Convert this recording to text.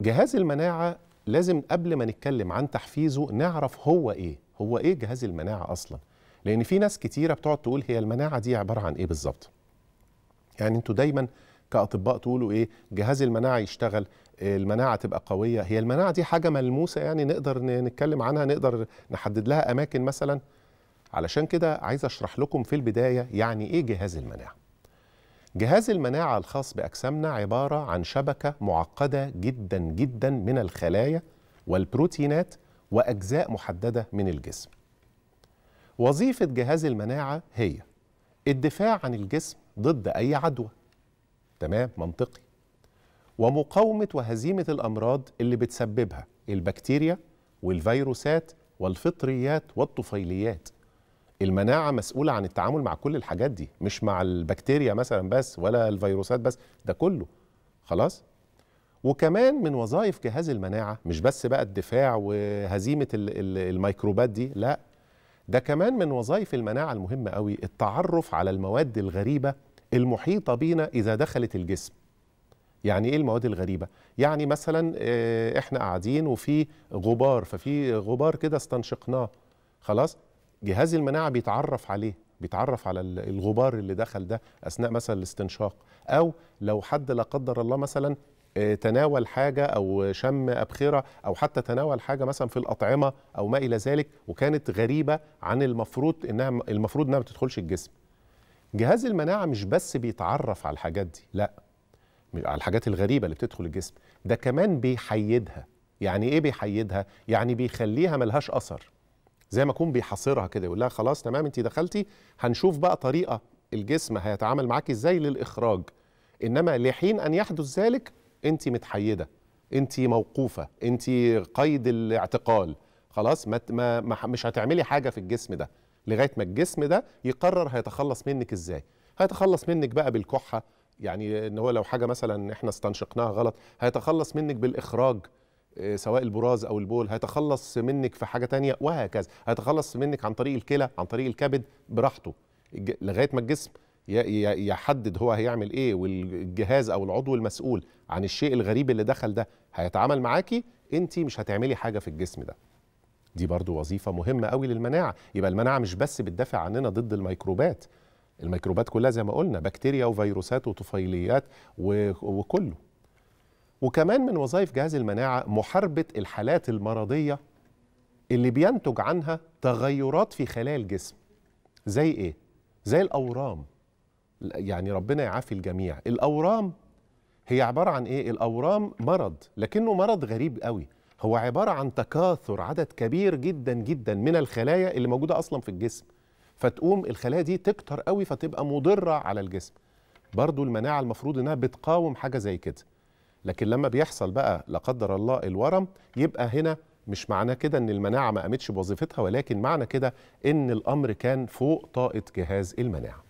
جهاز المناعة لازم قبل ما نتكلم عن تحفيزه نعرف هو إيه هو إيه جهاز المناعة أصلا لأن في ناس كتيرة بتقعد تقول هي المناعة دي عبارة عن إيه بالظبط يعني أنتوا دايما كأطباء تقولوا إيه جهاز المناعة يشتغل المناعة تبقى قوية هي المناعة دي حاجة ملموسة يعني نقدر نتكلم عنها نقدر نحدد لها أماكن مثلا علشان كده عايز أشرح لكم في البداية يعني إيه جهاز المناعة جهاز المناعة الخاص بأجسامنا عبارة عن شبكة معقدة جدا جدا من الخلايا والبروتينات وأجزاء محددة من الجسم. وظيفة جهاز المناعة هي الدفاع عن الجسم ضد أي عدوى. تمام منطقي. ومقاومة وهزيمة الأمراض اللي بتسببها البكتيريا والفيروسات والفطريات والطفيليات. المناعه مسؤوله عن التعامل مع كل الحاجات دي مش مع البكتيريا مثلا بس ولا الفيروسات بس ده كله خلاص وكمان من وظائف جهاز المناعه مش بس بقى الدفاع وهزيمه الميكروبات دي لا ده كمان من وظائف المناعه المهمه قوي التعرف على المواد الغريبه المحيطه بينا اذا دخلت الجسم يعني ايه المواد الغريبه يعني مثلا آه، احنا قاعدين وفي غبار ففي غبار كده استنشقناه خلاص جهاز المناعه بيتعرف عليه بيتعرف على الغبار اللي دخل ده اثناء مثلا الاستنشاق او لو حد لا قدر الله مثلا آه، تناول حاجه او شم ابخره او حتى تناول حاجه مثلا في الاطعمه او ما الى ذلك وكانت غريبه عن المفروض انها المفروض انها ما تدخلش الجسم. جهاز المناعه مش بس بيتعرف على الحاجات دي لا على الحاجات الغريبه اللي بتدخل الجسم ده كمان بيحيدها يعني ايه بيحيدها يعني بيخليها ملهاش اثر زي ما اكون بيحاصرها كده يقول لها خلاص تمام انت دخلتي هنشوف بقى طريقه الجسم هيتعامل معك ازاي للاخراج انما لحين ان يحدث ذلك انت متحيده انت موقوفه انت قيد الاعتقال خلاص ما, ما مش هتعملي حاجه في الجسم ده لغايه ما الجسم ده يقرر هيتخلص منك ازاي هيتخلص منك بقى بالكحه يعني ان هو لو حاجه مثلا احنا استنشقناها غلط هيتخلص منك بالاخراج آه، سواء البراز او البول هيتخلص منك في حاجه تانية وهكذا هيتخلص منك عن طريق الكلى عن طريق الكبد براحته لغايه ما الجسم يحدد هو هيعمل ايه والجهاز او العضو المسؤول عن الشيء الغريب اللي دخل ده هيتعامل معاكي انت مش هتعملي حاجه في الجسم ده دي برضو وظيفه مهمه قوي للمناعه يبقى المناعه مش بس بتدافع عننا ضد الميكروبات الميكروبات كلها زي ما قلنا بكتيريا وفيروسات وطفيليات وكله وكمان من وظائف جهاز المناعة محاربة الحالات المرضية اللي بينتج عنها تغيرات في خلايا الجسم زي ايه؟ زي الأورام يعني ربنا يعافي الجميع الأورام هي عبارة عن ايه؟ الأورام مرض لكنه مرض غريب قوي هو عبارة عن تكاثر عدد كبير جدا جدا من الخلايا اللي موجودة أصلا في الجسم فتقوم الخلايا دي تكتر قوي فتبقى مضرة على الجسم برضو المناعة المفروض إنها بتقاوم حاجة زي كده لكن لما بيحصل بقى لا قدر الله الورم يبقى هنا مش معناه كده ان المناعه ما قامتش بوظيفتها ولكن معنى كده ان الامر كان فوق طاقه جهاز المناعه